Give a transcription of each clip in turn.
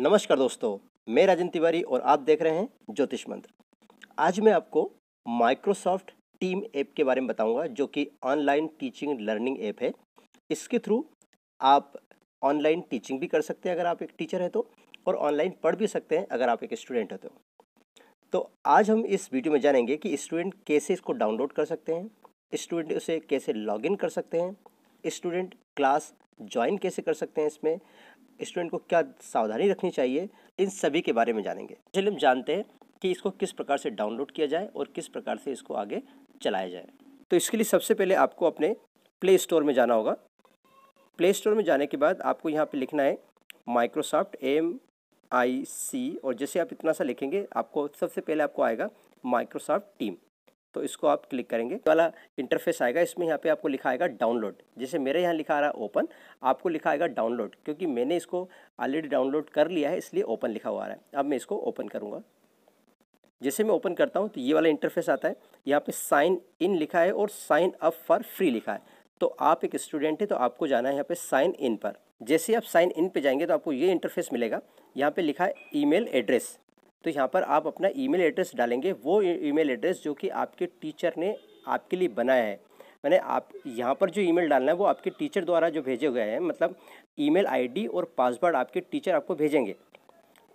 नमस्कार दोस्तों मैं राजन तिवारी और आप देख रहे हैं ज्योतिष मंत्र आज मैं आपको माइक्रोसॉफ्ट टीम ऐप के बारे में बताऊंगा जो कि ऑनलाइन टीचिंग लर्निंग ऐप है इसके थ्रू आप ऑनलाइन टीचिंग भी कर सकते हैं अगर आप एक टीचर हैं तो और ऑनलाइन पढ़ भी सकते हैं अगर आप एक स्टूडेंट हैं तो तो आज हम इस वीडियो में जानेंगे कि स्टूडेंट कैसे इसको डाउनलोड कर सकते हैं स्टूडेंट उसे कैसे लॉगिन कर सकते हैं स्टूडेंट क्लास ज्वाइन कैसे कर सकते हैं इसमें स्टूडेंट को क्या सावधानी रखनी चाहिए इन सभी के बारे में जानेंगे चलिए हम जानते हैं कि इसको किस प्रकार से डाउनलोड किया जाए और किस प्रकार से इसको आगे चलाया जाए तो इसके लिए सबसे पहले आपको अपने प्ले स्टोर में जाना होगा प्ले स्टोर में जाने के बाद आपको यहाँ पे लिखना है माइक्रोसॉफ्ट एम आई सी और जैसे आप इतना सा लिखेंगे आपको सबसे पहले आपको आएगा माइक्रोसॉफ्ट टीम तो इसको आप क्लिक करेंगे वाला इंटरफेस आएगा इसमें यहाँ पे आपको लिखा आएगा डाउनलोड जैसे मेरे यहाँ लिखा आ रहा है ओपन आपको लिखा आएगा डाउनलोड क्योंकि मैंने इसको ऑलरेडी डाउनलोड कर लिया है इसलिए ओपन लिखा हुआ आ रहा है अब मैं इसको ओपन करूँगा जैसे मैं ओपन करता हूँ तो ये वाला इंटरफेस आता है यहाँ पर साइन इन लिखा है और साइन अप फॉर फ्री लिखा है तो आप एक स्टूडेंट है तो आपको जाना है यहाँ पर साइन इन पर जैसे आप साइन इन पर जाएंगे तो आपको ये इंटरफेस मिलेगा यहाँ पर लिखा है ई एड्रेस तो यहाँ पर आप अपना ईमेल एड्रेस डालेंगे वो ईमेल एड्रेस जो कि आपके टीचर ने आपके लिए बनाया है मैंने आप यहाँ पर जो ईमेल डालना है वो आपके टीचर द्वारा जो भेजे गए हैं मतलब ईमेल आईडी और पासवर्ड आपके टीचर आपको भेजेंगे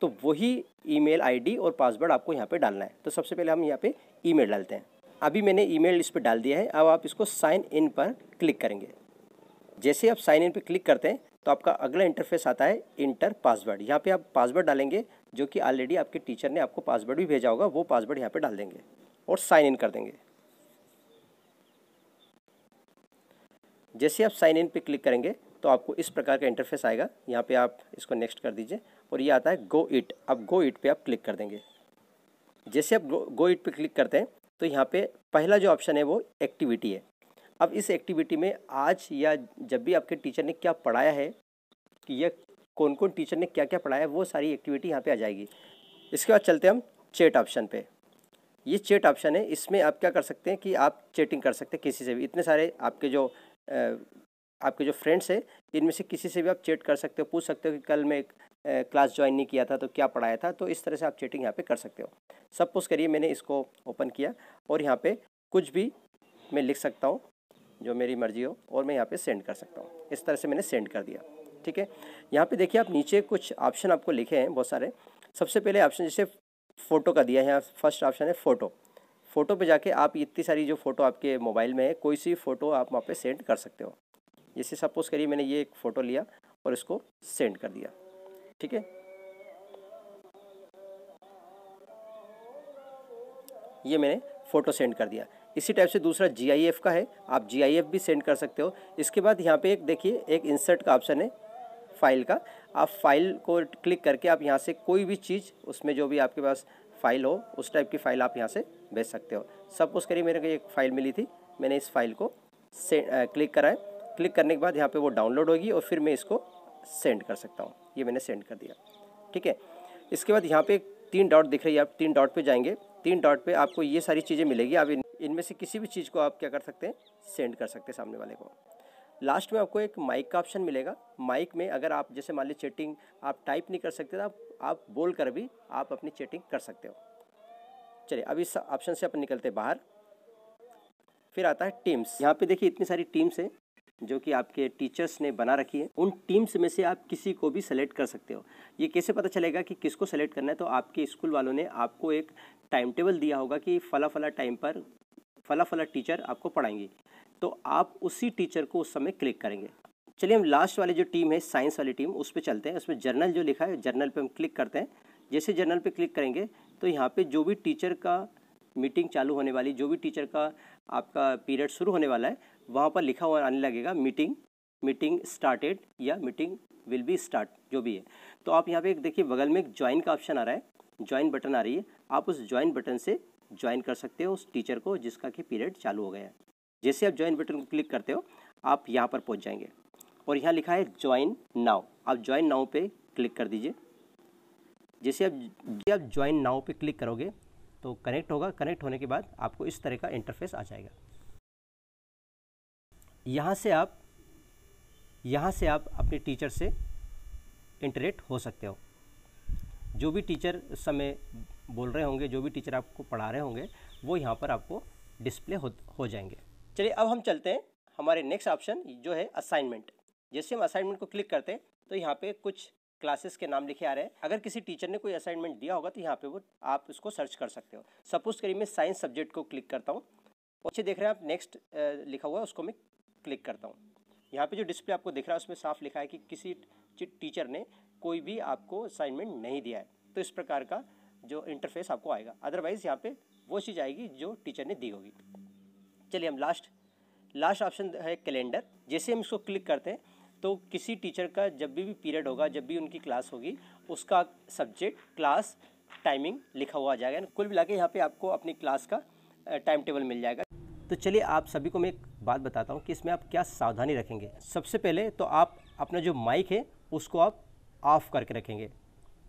तो वही ईमेल आईडी और पासवर्ड आपको यहाँ पे डालना है तो सबसे पहले हम यहाँ पे ईमेल डालते हैं अभी मैंने ईमेल इस पर डाल दिया है अब आप इसको साइन इन पर क्लिक करेंगे जैसे आप साइन इन पर क्लिक करते हैं तो आपका अगला इंटरफेस आता है इंटर पासवर्ड यहाँ पे आप पासवर्ड डालेंगे जो कि ऑलरेडी आपके टीचर ने आपको पासवर्ड भी भेजा होगा वो पासवर्ड यहाँ पर डाल देंगे और साइन इन कर देंगे जैसे आप साइन इन पे क्लिक करेंगे तो आपको इस प्रकार का इंटरफेस आएगा यहाँ पे आप इसको नेक्स्ट कर दीजिए और ये आता है गो इट अब गो इट पे आप क्लिक कर देंगे जैसे आप गो, गो इट पे क्लिक करते हैं तो यहाँ पे पहला जो ऑप्शन है वो एक्टिविटी है अब इस एक्टिविटी में आज या जब भी आपके टीचर ने क्या पढ़ाया है कि यह कौन कौन टीचर ने क्या क्या पढ़ाया वो सारी एक्टिविटी यहाँ पे आ जाएगी इसके बाद चलते हैं हम चेट ऑप्शन पे ये चेट ऑप्शन है इसमें आप क्या कर सकते हैं कि आप चेटिंग कर सकते हैं किसी से भी इतने सारे आपके जो आपके जो फ्रेंड्स हैं इनमें से किसी से भी आप चेट कर सकते हो पूछ सकते हो कि कल मैं क्लास ज्वाइन नहीं किया था तो क्या पढ़ाया था तो इस तरह से आप चेटिंग यहाँ पर कर सकते हो सब कुछ करिए मैंने इसको ओपन किया और यहाँ पर कुछ भी मैं लिख सकता हूँ जो मेरी मर्जी हो और मैं यहाँ पे सेंड कर सकता हूँ इस तरह से मैंने सेंड कर दिया ठीक है यहाँ पे देखिए आप नीचे कुछ ऑप्शन आपको लिखे हैं बहुत सारे सबसे पहले ऑप्शन जैसे फ़ोटो का दिया है यहाँ फर्स्ट ऑप्शन है फ़ोटो फ़ोटो पे जाके आप इतनी सारी जो फ़ोटो आपके मोबाइल में है कोई सी फ़ोटो आप वहाँ पे सेंड कर सकते हो जैसे सपोज़ करिए मैंने ये एक फ़ोटो लिया और इसको सेंड कर दिया ठीक है ये मैंने फ़ोटो सेंड कर दिया इसी टाइप से दूसरा जी का है आप जी भी सेंड कर सकते हो इसके बाद यहाँ पे एक देखिए एक इंसर्ट का ऑप्शन है फाइल का आप फाइल को क्लिक करके आप यहाँ से कोई भी चीज़ उसमें जो भी आपके पास फाइल हो उस टाइप की फ़ाइल आप यहाँ से भेज सकते हो सपोज करिए मेरे को एक फ़ाइल मिली थी मैंने इस फाइल को से आ, क्लिक कराए क्लिक करने के बाद यहाँ पे वो डाउनलोड होगी और फिर मैं इसको सेंड कर सकता हूँ ये मैंने सेंड कर दिया ठीक है इसके बाद यहाँ पे तीन डॉट दिख रही है आप तीन डॉट पे जाएंगे तीन डॉट पे आपको ये सारी चीज़ें मिलेगी आप इनमें इन से किसी भी चीज़ को आप क्या कर सकते हैं सेंड कर सकते हैं सामने वाले को लास्ट में आपको एक माइक का ऑप्शन मिलेगा माइक में अगर आप जैसे मान लीजिए चैटिंग आप टाइप नहीं कर सकते तो आप, आप बोल कर भी आप अपनी चैटिंग कर सकते हो चलिए अब इस ऑप्शन से अपन निकलते बाहर फिर आता है टीम्स यहाँ पे देखिए इतनी सारी टीम्स हैं जो कि आपके टीचर्स ने बना रखी है उन टीम्स में से आप किसी को भी सेलेक्ट कर सकते हो ये कैसे पता चलेगा कि किसको सेलेक्ट करना है तो आपके स्कूल वालों ने आपको एक टाइम टेबल दिया होगा कि फ़ला फ़ला टाइम पर फ़ला फ़ला टीचर आपको पढ़ाएंगी तो आप उसी टीचर को उस समय क्लिक करेंगे चलिए हम लास्ट वाली जो टीम है साइंस वाली टीम उस पर चलते हैं उसमें जर्नल जो लिखा है जर्नल पर हम क्लिक करते हैं जैसे जर्नल पर क्लिक करेंगे तो यहाँ पर जो भी टीचर का मीटिंग चालू होने वाली जो भी टीचर का आपका पीरियड शुरू होने वाला है वहाँ पर लिखा हुआ आने लगेगा मीटिंग मीटिंग स्टार्टेड या मीटिंग विल बी स्टार्ट जो भी है तो आप यहाँ पे एक देखिए बगल में एक ज्वाइन का ऑप्शन आ रहा है ज्वाइन बटन आ रही है आप उस ज्वाइन बटन से ज्वाइन कर सकते हो उस टीचर को जिसका कि पीरियड चालू हो गया है जैसे आप ज्वाइन बटन को क्लिक करते हो आप यहाँ पर पहुँच जाएंगे और यहाँ लिखा है ज्वाइन नाव आप ज्वाइन नाव पर क्लिक कर दीजिए जैसे आप जब आप ज्वाइन नाव पर क्लिक करोगे तो कनेक्ट होगा कनेक्ट होने के बाद आपको इस तरह का इंटरफेस आ जाएगा यहाँ से आप यहाँ से आप अपने टीचर से इंटरेक्ट हो सकते हो जो भी टीचर उस समय बोल रहे होंगे जो भी टीचर आपको पढ़ा रहे होंगे वो यहाँ पर आपको डिस्प्ले हो, हो जाएंगे चलिए अब हम चलते हैं हमारे नेक्स्ट ऑप्शन जो है असाइनमेंट जैसे हम असाइनमेंट को क्लिक करते हैं तो यहाँ पे कुछ क्लासेस के नाम लिखे आ रहे हैं अगर किसी टीचर ने कोई असाइनमेंट दिया होगा तो यहाँ पे वो आप उसको सर्च कर सकते हो सपोज करिए मैं साइंस सब्जेक्ट को क्लिक करता हूँ अच्छे देख रहे हैं आप नेक्स्ट लिखा हुआ है उसको मैं क्लिक करता हूँ यहाँ पे जो डिस्प्ले आपको दिख रहा है उसमें साफ लिखा है कि किसी टीचर ने कोई भी आपको असाइनमेंट नहीं दिया है तो इस प्रकार का जो इंटरफेस आपको आएगा अदरवाइज़ यहाँ पर वो चीज़ आएगी जो टीचर ने दी होगी चलिए हम लास्ट लास्ट ऑप्शन है कैलेंडर जैसे हम इसको क्लिक करते हैं तो किसी टीचर का जब भी भी पीरियड होगा जब भी उनकी क्लास होगी उसका सब्जेक्ट क्लास टाइमिंग लिखा हुआ आ जाएगा यानी कुल मिला के यहाँ पर आपको अपनी क्लास का टाइम टेबल मिल जाएगा तो चलिए आप सभी को मैं एक बात बताता हूँ कि इसमें आप क्या सावधानी रखेंगे सबसे पहले तो आप अपना जो माइक है उसको आप ऑफ़ करके रखेंगे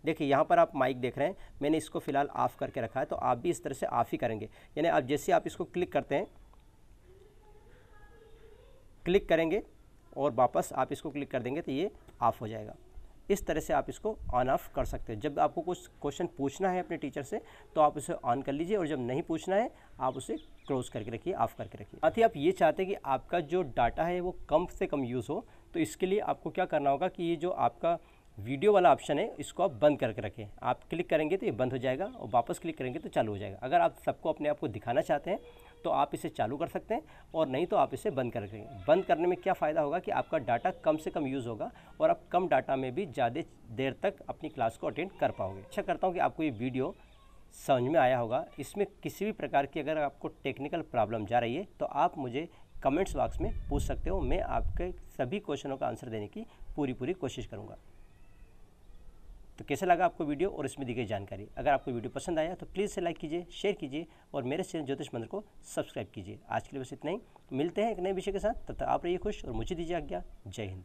देखिए यहाँ पर आप माइक देख रहे हैं मैंने इसको फ़िलहाल ऑफ़ करके रखा है तो आप भी इस तरह से ऑफ़ ही करेंगे यानी आप जैसे आप इसको क्लिक करते हैं क्लिक करेंगे और वापस आप इसको क्लिक कर देंगे तो ये ऑफ़ हो जाएगा इस तरह से आप इसको ऑन ऑफ कर सकते हैं जब आपको कुछ क्वेश्चन पूछना है अपने टीचर से तो आप उसे ऑन कर लीजिए और जब नहीं पूछना है आप उसे क्लोज करके रखिए ऑफ करके रखिए साथ ही आप ये चाहते हैं कि आपका जो डाटा है वो कम से कम यूज़ हो तो इसके लिए आपको क्या करना होगा कि ये जो आपका वीडियो वाला ऑप्शन है इसको आप बंद करके रखें आप क्लिक करेंगे तो ये बंद हो जाएगा और वापस क्लिक करेंगे तो चालू हो जाएगा अगर आप सबको अपने आप को दिखाना चाहते हैं तो आप इसे चालू कर सकते हैं और नहीं तो आप इसे बंद कर रखेंगे बंद करने में क्या फ़ायदा होगा कि आपका डाटा कम से कम यूज़ होगा और आप कम डाटा में भी ज़्यादा देर तक अपनी क्लास को अटेंड कर पाओगे अच्छा करता हूँ कि आपको ये वीडियो समझ में आया होगा इसमें किसी भी प्रकार की अगर आपको टेक्निकल प्रॉब्लम जा रही है तो आप मुझे कमेंट्स बॉक्स में पूछ सकते हो मैं आपके सभी क्वेश्चनों का आंसर देने की पूरी पूरी कोशिश करूँगा तो कैसे लगा आपको वीडियो और इसमें दी गई जानकारी अगर आपको वीडियो पसंद आया तो प्लीज़ से लाइक कीजिए शेयर कीजिए और मेरे चैनल ज्योतिष मंदिर को सब्सक्राइब कीजिए आज के लिए बस इतना ही मिलते हैं एक नए विषय के साथ तब तक आप रहिए खुश और मुझे दीजिए आज्ञा जय हिंद